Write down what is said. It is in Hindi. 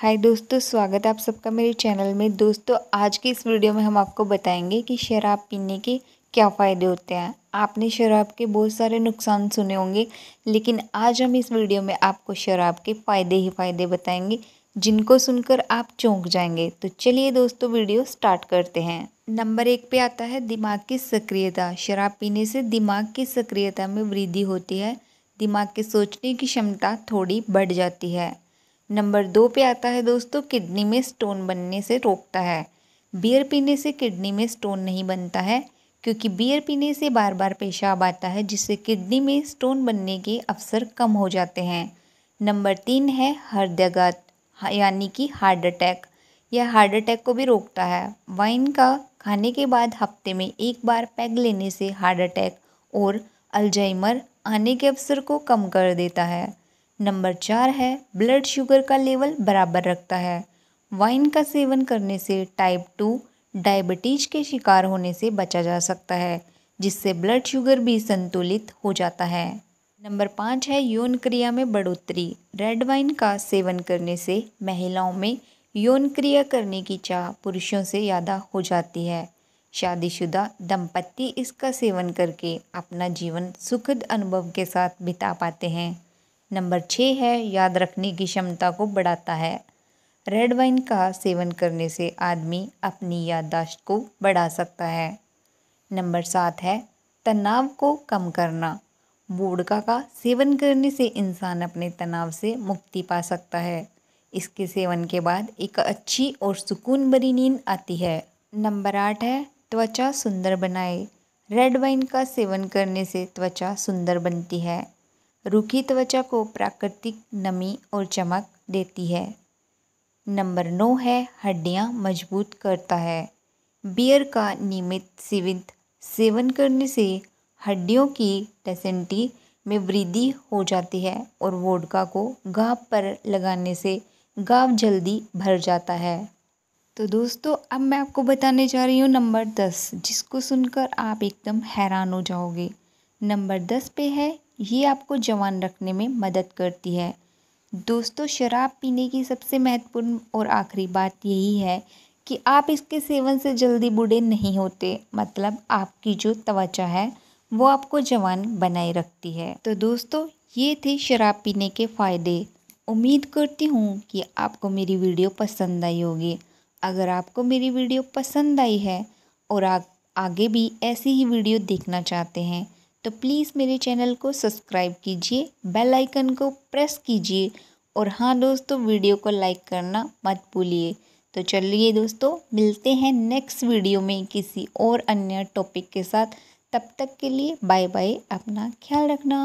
हाय दोस्तों स्वागत है आप सबका मेरे चैनल में दोस्तों आज की इस वीडियो में हम आपको बताएंगे कि शराब पीने के क्या फ़ायदे होते हैं आपने शराब के बहुत सारे नुकसान सुने होंगे लेकिन आज हम इस वीडियो में आपको शराब के फ़ायदे ही फ़ायदे बताएंगे जिनको सुनकर आप चौंक जाएंगे तो चलिए दोस्तों वीडियो स्टार्ट करते हैं नंबर एक पे आता है दिमाग की सक्रियता शराब पीने से दिमाग की सक्रियता में वृद्धि होती है दिमाग के सोचने की क्षमता थोड़ी बढ़ जाती है नंबर दो पे आता है दोस्तों किडनी में स्टोन बनने से रोकता है बियर पीने से किडनी में स्टोन नहीं बनता है क्योंकि बियर पीने से बार बार पेशाब आता है जिससे किडनी में स्टोन बनने के अवसर कम हो जाते हैं नंबर तीन है हृदयाघात यानी कि हार्ट अटैक यह हार्ट अटैक को भी रोकता है वाइन का खाने के बाद हफ्ते में एक बार पैग लेने से हार्ट अटैक और अल्जाइमर आने के अवसर को कम कर देता है नंबर चार है ब्लड शुगर का लेवल बराबर रखता है वाइन का सेवन करने से टाइप टू डायबिटीज के शिकार होने से बचा जा सकता है जिससे ब्लड शुगर भी संतुलित हो जाता है नंबर पाँच है यौन क्रिया में बढ़ोतरी रेड वाइन का सेवन करने से महिलाओं में यौन क्रिया करने की चाह पुरुषों से ज़्यादा हो जाती है शादीशुदा दंपत्ति इसका सेवन करके अपना जीवन सुखद अनुभव के साथ बिता पाते हैं नंबर छः है याद रखने की क्षमता को बढ़ाता है रेड वाइन का सेवन करने से आदमी अपनी याददाश्त को बढ़ा सकता है नंबर सात है तनाव को कम करना बोड़का का सेवन करने से इंसान अपने तनाव से मुक्ति पा सकता है इसके सेवन के बाद एक अच्छी और सुकून भरी नींद आती है नंबर आठ है त्वचा सुंदर बनाए रेड वाइन का सेवन करने से त्वचा सुंदर बनती है रूखी त्वचा को प्राकृतिक नमी और चमक देती है नंबर नौ है हड्डियाँ मजबूत करता है बियर का नियमित सीवित सेवन करने से हड्डियों की टेसेंटी में वृद्धि हो जाती है और वोडका को घाव पर लगाने से घाव जल्दी भर जाता है तो दोस्तों अब मैं आपको बताने जा रही हूँ नंबर दस जिसको सुनकर आप एकदम हैरान हो जाओगे नंबर दस पे है ये आपको जवान रखने में मदद करती है दोस्तों शराब पीने की सबसे महत्वपूर्ण और आखिरी बात यही है कि आप इसके सेवन से जल्दी बूढ़े नहीं होते मतलब आपकी जो त्वचा है वो आपको जवान बनाए रखती है तो दोस्तों ये थे शराब पीने के फ़ायदे उम्मीद करती हूँ कि आपको मेरी वीडियो पसंद आई होगी अगर आपको मेरी वीडियो पसंद आई है और आप आगे भी ऐसी ही वीडियो देखना चाहते हैं तो प्लीज़ मेरे चैनल को सब्सक्राइब कीजिए बेल आइकन को प्रेस कीजिए और हाँ दोस्तों वीडियो को लाइक करना मत भूलिए तो चलिए दोस्तों मिलते हैं नेक्स्ट वीडियो में किसी और अन्य टॉपिक के साथ तब तक के लिए बाय बाय अपना ख्याल रखना